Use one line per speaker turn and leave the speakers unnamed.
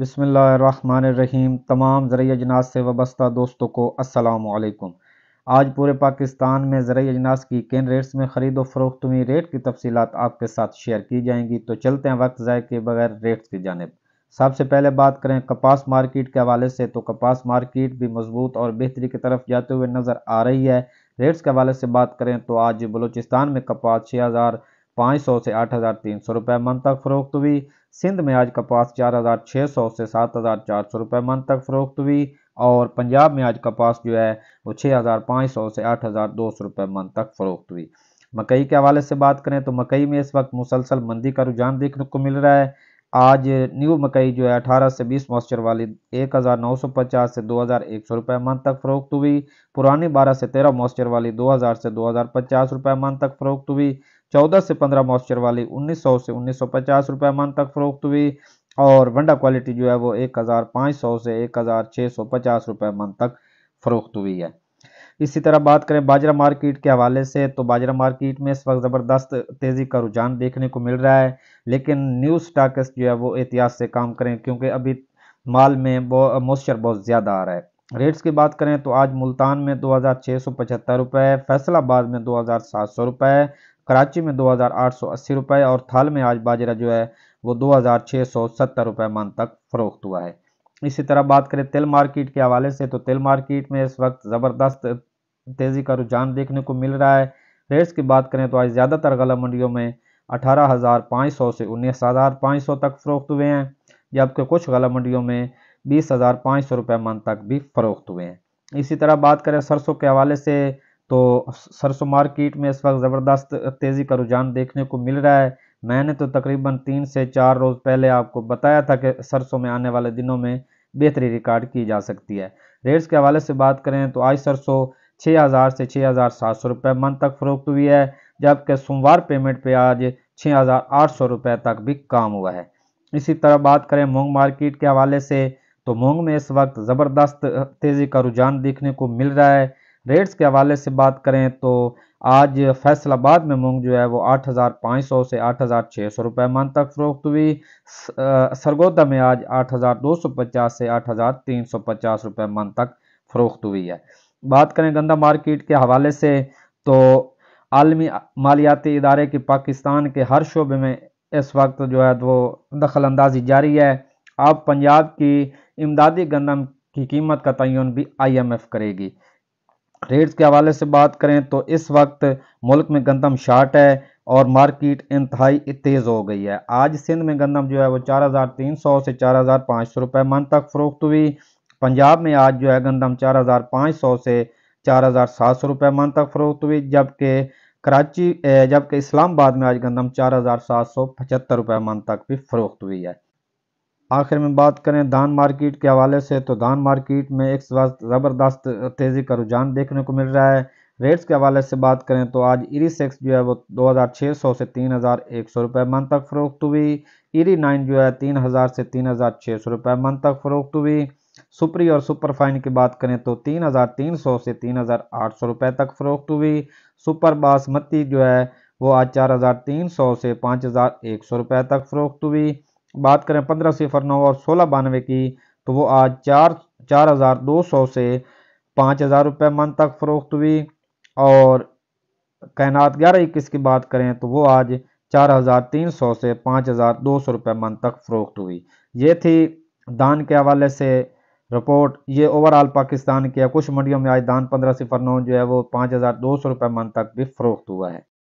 बिसमीम तमाम ज़रिए अजनास से वाबस्ता दोस्तों को असलकुम आज पूरे पाकिस्तान में ज़रिए अजनास की किन रेट्स में ख़रीदो फरोख्त हुई रेट की तफसीत आपके साथ शेयर की जाएंगी तो चलते हैं वक्त ज़ाय के बगैर रेट्स की जानब सबसे पहले बात करें कपास मार्केट के हवाले से तो कपास मार्केट भी मजबूत और बेहतरी की तरफ जाते हुए नज़र आ रही है रेट्स के हवाले से बात करें तो आज बलूचिस्तान में कपास छः हज़ार पाँच सौ से आठ हज़ार तीन सौ रुपये मन तक फरोख्त हुई सिंध में आज कपास 4,600 से 7,400 रुपए मन तक फरोख्त हुई और पंजाब में आज कपास जो है वो 6,500 से 8,200 रुपए मन तक फरोख्त हुई मकई के हवाले से बात करें तो मकई में इस वक्त मुसलसल मंदी का रुझान देखने को मिल रहा है आज न्यू मकई जो है 18 से 20 मॉइस्चर वाली 1950 से 2100 रुपए मन तक फरोख्त हुई पुरानी 12 से 13 मॉइस्चर वाली 2000 से 2050 रुपए मन तक फरोख्त हुई 14 से 15 मॉइस्चर वाली 1900 से 1950 रुपए मन तक फरोख्त हुई और वंडा क्वालिटी जो है वो 1500 से 1650 रुपए मन तक फरोख्त हुई है इसी तरह बात करें बाजरा मार्केट के हवाले से तो बाजरा मार्केट में इस वक्त ज़बरदस्त तेज़ी का रुझान देखने को मिल रहा है लेकिन न्यू स्टाकस जो है वो एहतियात से काम करें क्योंकि अभी माल में मॉइस्चर बहुत ज़्यादा आ रहा है रेट्स की बात करें तो आज मुल्तान में दो हज़ार छः सौ पचहत्तर रुपये फैसलाबाद में दो हज़ार सात सौ रुपये कराची में दो हज़ार आठ सौ अस्सी रुपये और थाल में आज बाजरा जो है वो दो हज़ार छः सौ सत्तर रुपये मान तक फ़रोख्त हुआ है इसी तरह बात करें तेल मार्केट के हवाले से तो तेल मार्केट में इस वक्त ज़बरदस्त तेज़ी का रुझान देखने को मिल रहा है रेट्स की बात करें तो आज ज़्यादातर गला मंडियों में अठारह हज़ार पाँच सौ से उन्नीस हज़ार पाँच सौ तक फ़रोख्त हुए हैं जबकि कुछ गला मंडियों में बीस हज़ार पाँच सौ रुपये मन तक भी फ़रोख्त हुए हैं इसी तरह बात करें सरसों के हवाले से तो सरसों मार्केट में इस वक्त ज़बरदस्त तेज़ी का रुझान देखने को मिल रहा है मैंने तो तकरीबन तीन से चार रोज़ पहले आपको बताया था कि सरसों में आने वाले दिनों में बेहतरी रिकॉर्ड की जा सकती है रेट्स के हवाले से बात करें तो आज सरसों छः हज़ार से छः हज़ार सात सौ रुपये मन तक फरोख्त हुई है जबकि सोमवार पेमेंट पे आज छः हज़ार आठ सौ रुपये तक भी काम हुआ है इसी तरह बात करें मूंग मार्केट के हवाले से तो मूंग में इस वक्त ज़बरदस्त तेज़ी का रुझान देखने को मिल रहा है रेट्स के हवाले से बात करें तो आज फैसलाबाद में मूंग जो है वो 8,500 से 8,600 रुपए मान तक फरोख्त हुई सरगोदा में आज 8,250 से 8,350 रुपए मान तक फरोख्त हुई है बात करें गंदा मार्केट के हवाले से तो आलमी मालियाती इदारे की पाकिस्तान के हर शोबे में इस वक्त जो है वो दखल अंदाजी जारी है अब पंजाब की इमदादी गंदम की कीमत का तयन भी आई एम एफ करेगी रेट्स के हवाले से बात करें तो इस वक्त मुल्क में गंदम शार्ट है और मार्केट इंतहाई तेज़ हो गई है आज सिंध में गंदम जो है वो चार हज़ार तीन सौ से चार हज़ार पाँच सौ रुपये मन तक फ़रोख्त हुई पंजाब में आज जो है गंदम चार हज़ार पाँच सौ से चार हज़ार सात सौ रुपये मन तक फ़रोख्त हुई जबकि कराची जबकि इस्लामाबाद में आज गंदम चार हज़ार सात सौ पचहत्तर रुपये मन तक भी फ़रोख्त हुई है आखिर में बात करें धान मार्केट के हवाले से तो धान मार्केट में एक ज़बरदस्त तेज़ी का रुझान देखने को मिल रहा है रेट्स के हवाले से बात करें तो आज इरी सेक्स जो है वो 2600 से 3100 रुपए मन तक फ़रोख्त हुई इरी नाइन जो है 3000 से 3600 रुपए मन तक फ़रोख्त हुई सुपरी और सुपर फाइन की बात करें तो 3300 से 3800 रुपए तक फ़रोख्त हुई सुपर बासमती जो है वो आज 4300 से 5100 रुपए तक फ़रोख्त हुई बात करें पंद्रह सिफर नौ और सोलह बानवे की तो वो आज चार चार हज़ार दो सौ से पाँच हज़ार रुपये मन तक फ़रोख्त हुई और कैनात ग्यारह इक्कीस की बात करें तो वो आज चार हज़ार तीन सौ से पाँच हज़ार दो सौ रुपये मन तक फ़रोख्त हुई ये थी दान के हवाले से रिपोर्ट ये ओवरऑल पाकिस्तान की कुछ मंडियों में आज दान पंद्रह सिफर नौ जो है वो पाँच हज़ार दो सौ रुपये मन तक भी फ़रोख्त हुआ है